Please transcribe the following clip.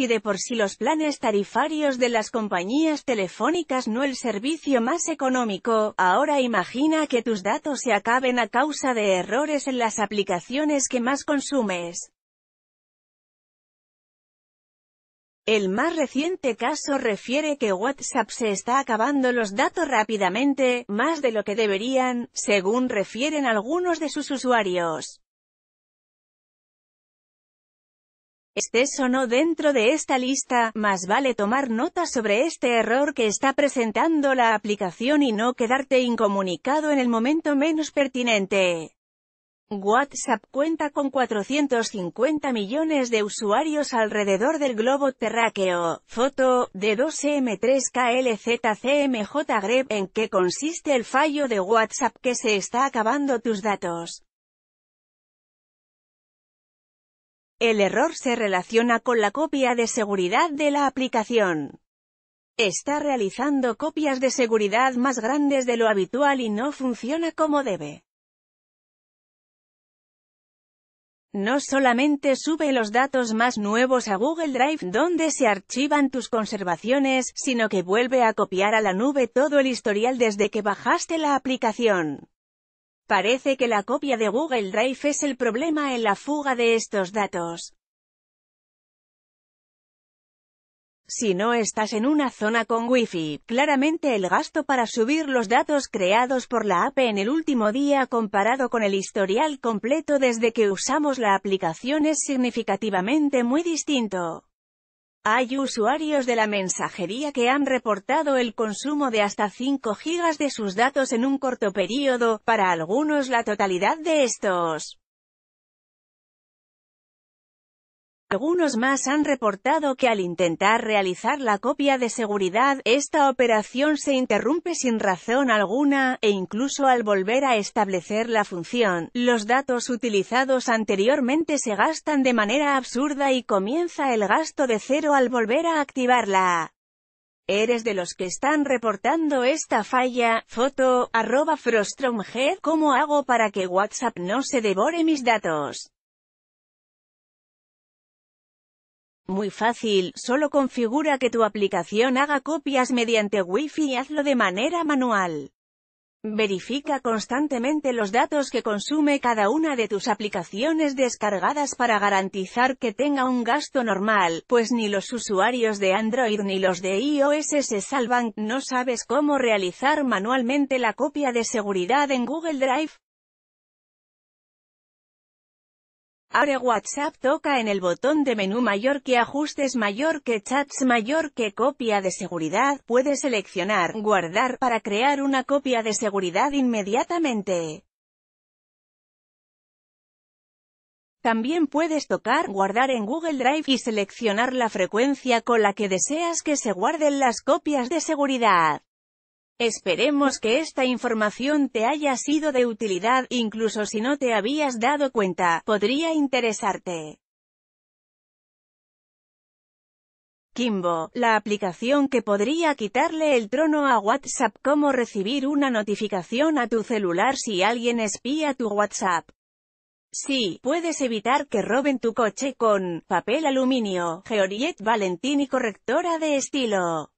si de por sí los planes tarifarios de las compañías telefónicas no el servicio más económico, ahora imagina que tus datos se acaben a causa de errores en las aplicaciones que más consumes. El más reciente caso refiere que WhatsApp se está acabando los datos rápidamente, más de lo que deberían, según refieren algunos de sus usuarios. Estés o no dentro de esta lista, más vale tomar nota sobre este error que está presentando la aplicación y no quedarte incomunicado en el momento menos pertinente. WhatsApp cuenta con 450 millones de usuarios alrededor del globo terráqueo. Foto, de 2M3KLZCMJGREB en qué consiste el fallo de WhatsApp que se está acabando tus datos. El error se relaciona con la copia de seguridad de la aplicación. Está realizando copias de seguridad más grandes de lo habitual y no funciona como debe. No solamente sube los datos más nuevos a Google Drive donde se archivan tus conservaciones, sino que vuelve a copiar a la nube todo el historial desde que bajaste la aplicación. Parece que la copia de Google Drive es el problema en la fuga de estos datos. Si no estás en una zona con Wi-Fi, claramente el gasto para subir los datos creados por la app en el último día comparado con el historial completo desde que usamos la aplicación es significativamente muy distinto. Hay usuarios de la mensajería que han reportado el consumo de hasta 5 GB de sus datos en un corto periodo, para algunos la totalidad de estos. Algunos más han reportado que al intentar realizar la copia de seguridad, esta operación se interrumpe sin razón alguna, e incluso al volver a establecer la función, los datos utilizados anteriormente se gastan de manera absurda y comienza el gasto de cero al volver a activarla. ¿Eres de los que están reportando esta falla? Foto, arroba frostromhead, ¿Cómo hago para que WhatsApp no se devore mis datos? Muy fácil, solo configura que tu aplicación haga copias mediante Wi-Fi y hazlo de manera manual. Verifica constantemente los datos que consume cada una de tus aplicaciones descargadas para garantizar que tenga un gasto normal, pues ni los usuarios de Android ni los de iOS se salvan, no sabes cómo realizar manualmente la copia de seguridad en Google Drive. Ahora WhatsApp toca en el botón de menú mayor que ajustes mayor que chats mayor que copia de seguridad, Puedes seleccionar guardar para crear una copia de seguridad inmediatamente. También puedes tocar guardar en Google Drive y seleccionar la frecuencia con la que deseas que se guarden las copias de seguridad. Esperemos que esta información te haya sido de utilidad, incluso si no te habías dado cuenta, podría interesarte. Kimbo, la aplicación que podría quitarle el trono a WhatsApp como recibir una notificación a tu celular si alguien espía tu WhatsApp. Sí, puedes evitar que roben tu coche con papel aluminio, valentín y correctora de estilo.